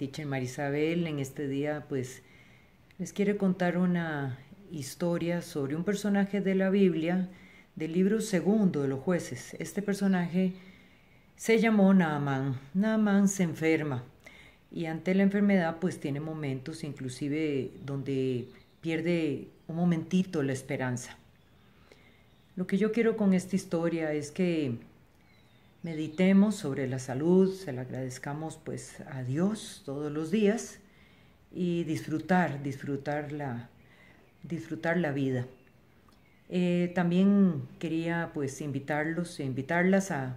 Teacher Marisabel. En este día, pues, les quiero contar una historia sobre un personaje de la Biblia, del libro segundo de los jueces. Este personaje se llamó Naaman. Naaman se enferma y ante la enfermedad, pues, tiene momentos inclusive donde pierde un momentito la esperanza. Lo que yo quiero con esta historia es que meditemos sobre la salud, se la agradezcamos pues a Dios todos los días y disfrutar, disfrutar la, disfrutar la vida. Eh, también quería pues invitarlos e invitarlas a,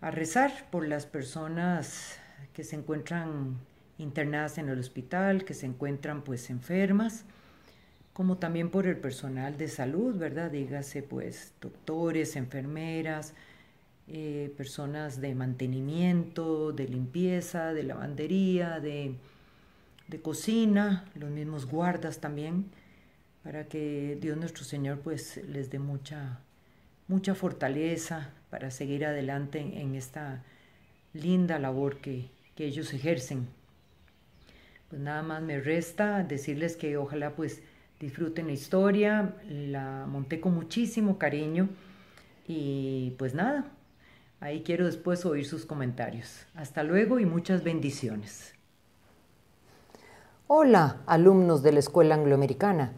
a rezar por las personas que se encuentran internadas en el hospital, que se encuentran pues enfermas, como también por el personal de salud, ¿verdad? Dígase pues doctores, enfermeras, eh, personas de mantenimiento, de limpieza, de lavandería, de, cocina, los mismos guardas también, para que Dios nuestro Señor pues les dé mucha, mucha fortaleza para seguir adelante en, esta linda labor que, que ellos ejercen. Pues nada más me resta decirles que ojalá pues disfruten la historia, la monté con muchísimo cariño y pues nada, Ahí quiero después oír sus comentarios. Hasta luego y muchas bendiciones. Hola, alumnos de la Escuela Angloamericana.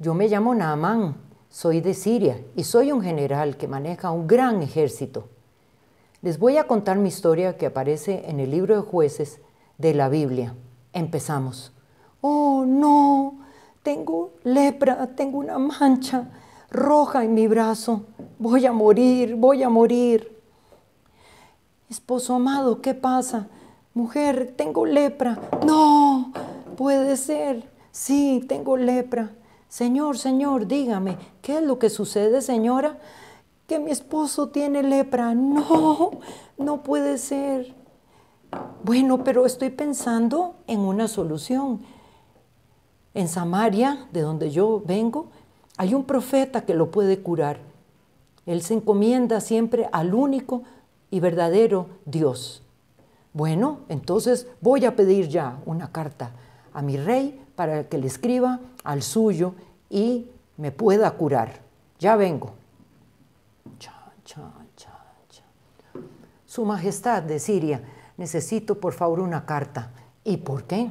Yo me llamo Naamán, soy de Siria y soy un general que maneja un gran ejército. Les voy a contar mi historia que aparece en el libro de jueces de la Biblia. Empezamos. Oh, no, tengo lepra, tengo una mancha roja en mi brazo. Voy a morir, voy a morir. Esposo amado, ¿qué pasa? Mujer, tengo lepra. No, puede ser. Sí, tengo lepra. Señor, Señor, dígame, ¿qué es lo que sucede, señora? Que mi esposo tiene lepra. No, no puede ser. Bueno, pero estoy pensando en una solución. En Samaria, de donde yo vengo, hay un profeta que lo puede curar. Él se encomienda siempre al único y verdadero Dios. Bueno, entonces voy a pedir ya una carta a mi rey para que le escriba al suyo y me pueda curar. Ya vengo. Su Majestad de Siria, necesito por favor una carta. ¿Y por qué?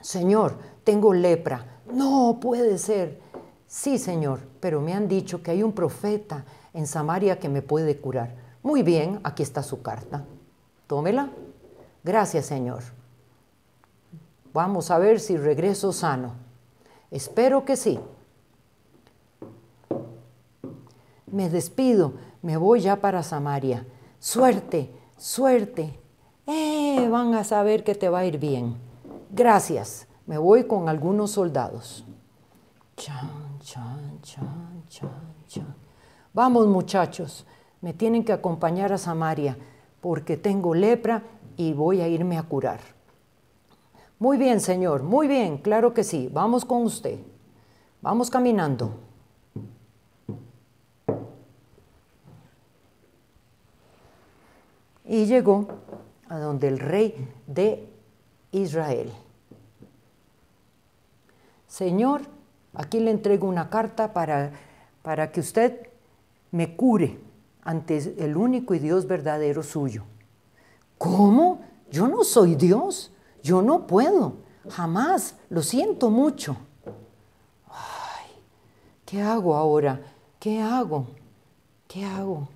Señor, tengo lepra. No puede ser. Sí, Señor, pero me han dicho que hay un profeta en Samaria que me puede curar. Muy bien, aquí está su carta. Tómela. Gracias, Señor. Vamos a ver si regreso sano. Espero que sí. Me despido, me voy ya para Samaria. Suerte, suerte. Eh, van a saber que te va a ir bien. Gracias. Me voy con algunos soldados. Chan, chan, chan, chan, chan. Vamos, muchachos me tienen que acompañar a Samaria porque tengo lepra y voy a irme a curar. Muy bien, Señor, muy bien, claro que sí, vamos con usted, vamos caminando. Y llegó a donde el rey de Israel. Señor, aquí le entrego una carta para, para que usted me cure ante el único y Dios verdadero suyo. ¿Cómo? Yo no soy Dios, yo no puedo, jamás, lo siento mucho. Ay, ¿qué hago ahora? ¿Qué hago? ¿Qué hago?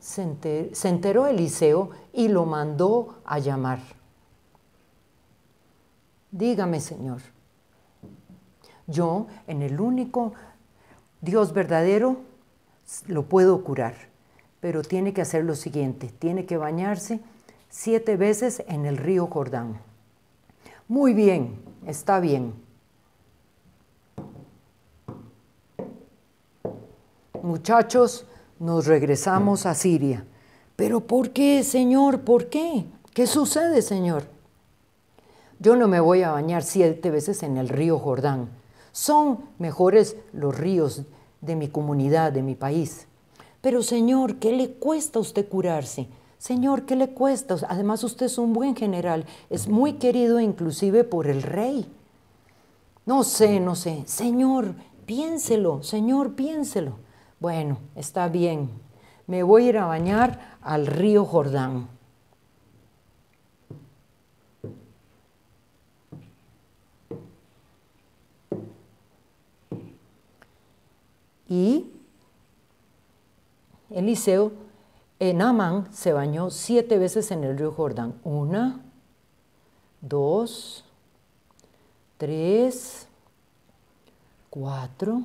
Se enteró, se enteró Eliseo y lo mandó a llamar. Dígame, Señor, yo en el único Dios verdadero lo puedo curar, pero tiene que hacer lo siguiente, tiene que bañarse siete veces en el río Jordán. Muy bien, está bien. Muchachos, nos regresamos a Siria. Pero ¿por qué, Señor? ¿Por qué? ¿Qué sucede, Señor? Yo no me voy a bañar siete veces en el río Jordán. Son mejores los ríos de mi comunidad, de mi país. Pero Señor, ¿qué le cuesta a usted curarse? Señor, ¿qué le cuesta? Además usted es un buen general, es muy querido inclusive por el rey. No sé, no sé. Señor, piénselo, Señor, piénselo. Bueno, está bien. Me voy a ir a bañar al río Jordán. Y Eliseo, en Amán se bañó siete veces en el río Jordán. Una, dos, tres, cuatro,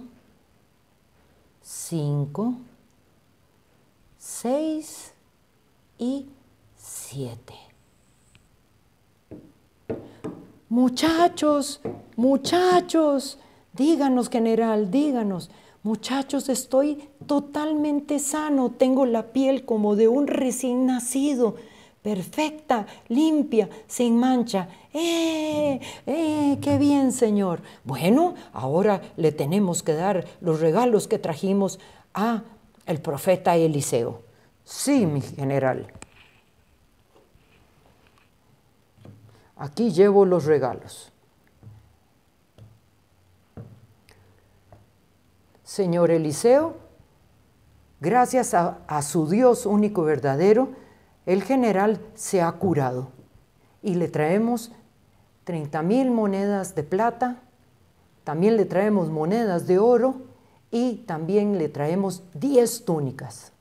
cinco, seis y siete. Muchachos, muchachos, díganos general, díganos, muchachos, estoy totalmente sano, tengo la piel como de un recién nacido, perfecta, limpia, sin mancha. ¡Eh! ¡Eh! ¡Qué bien, Señor! Bueno, ahora le tenemos que dar los regalos que trajimos a el profeta Eliseo. Sí, mi general. Aquí llevo los regalos. señor Eliseo, gracias a, su Dios único verdadero, el general se ha curado. Y le traemos 30 mil monedas de plata, también le traemos monedas de oro y también le traemos 10 túnicas.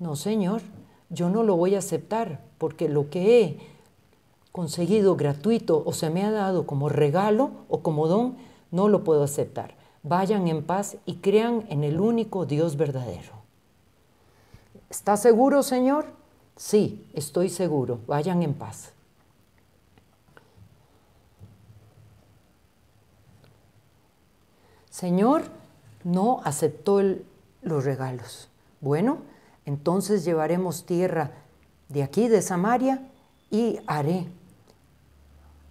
No, señor, yo no lo voy a aceptar porque lo que he conseguido gratuito o se me ha dado como regalo o como don, no lo puedo aceptar vayan en paz y crean en el único Dios verdadero. ¿Estás seguro, Señor? Sí, estoy seguro. Vayan en paz. Señor, no aceptó los regalos. Bueno, entonces llevaremos tierra de aquí, de Samaria, y haré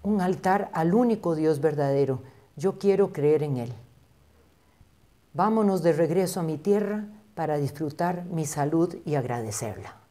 un altar al único Dios verdadero. Yo quiero creer en Él vámonos de regreso a mi tierra para disfrutar mi salud y agradecerla.